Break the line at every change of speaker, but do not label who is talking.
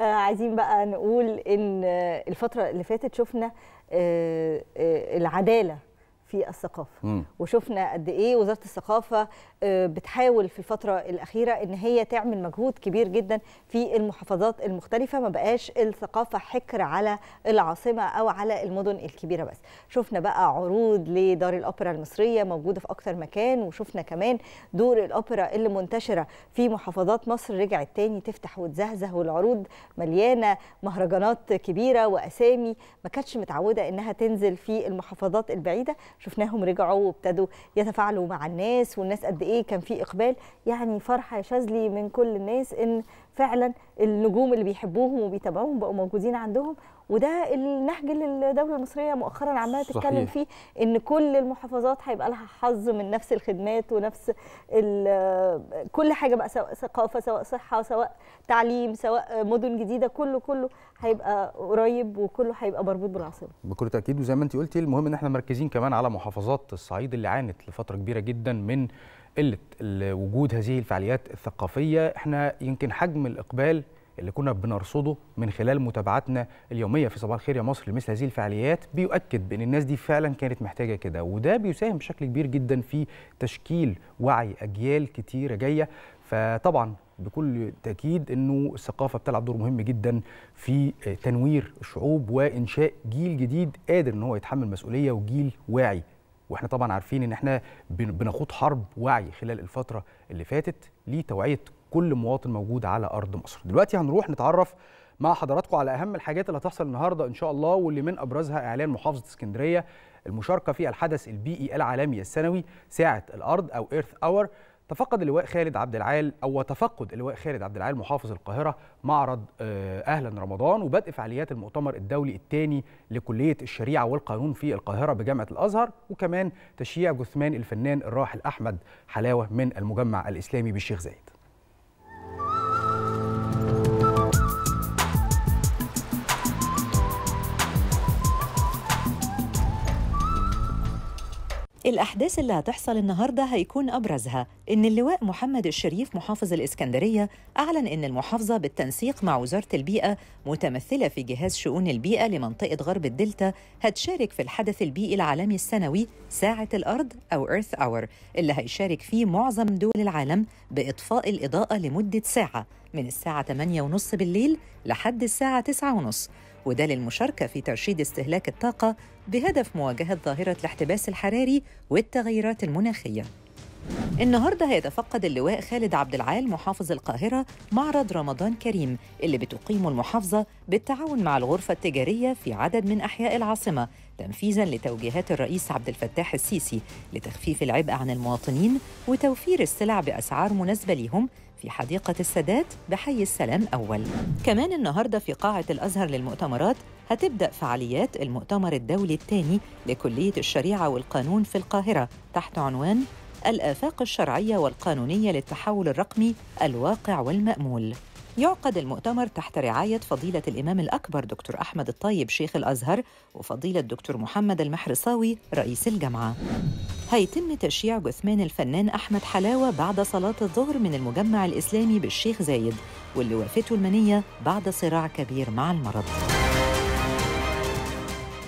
آه، عايزين بقى نقول ان الفتره اللي فاتت شفنا آه، آه، العداله في الثقافه مم. وشفنا قد ايه وزاره الثقافه آه، بتحاول في الفتره الاخيره ان هي تعمل مجهود كبير جدا في المحافظات المختلفه ما بقاش الثقافه حكر على العاصمه او على المدن الكبيره بس شفنا بقى عروض لدار الاوبرا المصريه موجوده في اكتر مكان وشفنا كمان دور الاوبرا اللي منتشره في محافظات مصر رجعت تاني تفتح وتزهزه والعروض مليانه مهرجانات كبيره واسامي ما كانتش متعوده انها تنزل في المحافظات البعيده شفناهم رجعوا وابتدوا يتفاعلوا مع الناس والناس قد ايه كان في اقبال يعني فرحه يا شاذلي من كل الناس ان فعلا النجوم اللي بيحبوهم وبيتابعوهم بقوا موجودين عندهم وده النهج اللي الدوله المصريه مؤخرا عماله تتكلم فيه ان كل المحافظات هيبقى لها حظ من نفس الخدمات ونفس كل حاجه بقى سواء ثقافه سواء صحه سواء تعليم سواء مدن جديده كله كله هيبقى قريب وكله هيبقى مربوط بالعاصمه
بكل تاكيد وزي ما انت قلتي المهم ان احنا مركزين كمان على محافظات الصعيد اللي عانت لفتره كبيره جدا من قله وجود هذه الفعاليات الثقافيه احنا يمكن حجم الاقبال اللي كنا بنرصده من خلال متابعتنا اليوميه في صباح الخير يا مصر لمثل هذه الفعاليات بيؤكد بان الناس دي فعلا كانت محتاجه كده وده بيساهم بشكل كبير جدا في تشكيل وعي اجيال كتيره جايه فطبعا بكل تاكيد انه الثقافه بتلعب دور مهم جدا في تنوير الشعوب وانشاء جيل جديد قادر ان هو يتحمل مسؤوليه وجيل واعي واحنا طبعا عارفين ان احنا بنخوض حرب وعي خلال الفتره اللي فاتت لتوعيه كل مواطن موجود على ارض مصر دلوقتي هنروح نتعرف مع حضراتكم على اهم الحاجات اللي هتحصل النهارده ان شاء الله واللي من ابرزها اعلان محافظه اسكندريه المشاركه في الحدث البيئي العالمي السنوي ساعه الارض او ايرث اور تفقد اللواء خالد عبد العال او تفقد اللواء خالد عبد العال محافظ القاهره معرض آه، اهلا رمضان وبدء فعاليات المؤتمر الدولي الثاني لكليه الشريعه والقانون في القاهره بجامعه الازهر وكمان تشييع جثمان الفنان الراحل احمد حلاوه من المجمع الاسلامي بالشيخ زايد
الأحداث اللي هتحصل النهاردة هيكون أبرزها إن اللواء محمد الشريف محافظ الإسكندرية أعلن إن المحافظة بالتنسيق مع وزارة البيئة متمثلة في جهاز شؤون البيئة لمنطقة غرب الدلتا هتشارك في الحدث البيئي العالمي السنوي ساعة الأرض أو Earth Hour اللي هيشارك فيه معظم دول العالم بإطفاء الإضاءة لمدة ساعة من الساعة 8:30 بالليل لحد الساعة 9:30 وده للمشاركة في ترشيد استهلاك الطاقة بهدف مواجهة ظاهرة الاحتباس الحراري والتغيرات المناخية النهارده هيتفقد اللواء خالد عبد العال محافظ القاهره معرض رمضان كريم اللي بتقيمه المحافظه بالتعاون مع الغرفه التجاريه في عدد من احياء العاصمه تنفيذا لتوجيهات الرئيس عبد الفتاح السيسي لتخفيف العبء عن المواطنين وتوفير السلع باسعار مناسبه ليهم في حديقة السادات بحي السلام أول كمان النهاردة في قاعة الأزهر للمؤتمرات هتبدأ فعاليات المؤتمر الدولي الثاني لكلية الشريعة والقانون في القاهرة تحت عنوان الآفاق الشرعية والقانونية للتحول الرقمي الواقع والمأمول يعقد المؤتمر تحت رعاية فضيلة الإمام الأكبر دكتور أحمد الطيب شيخ الأزهر وفضيلة دكتور محمد المحرصاوي رئيس الجامعة هيتم تشييع جثمان الفنان أحمد حلاوة بعد صلاة الظهر من المجمع الإسلامي بالشيخ زايد واللي وافته المنية بعد صراع كبير مع المرض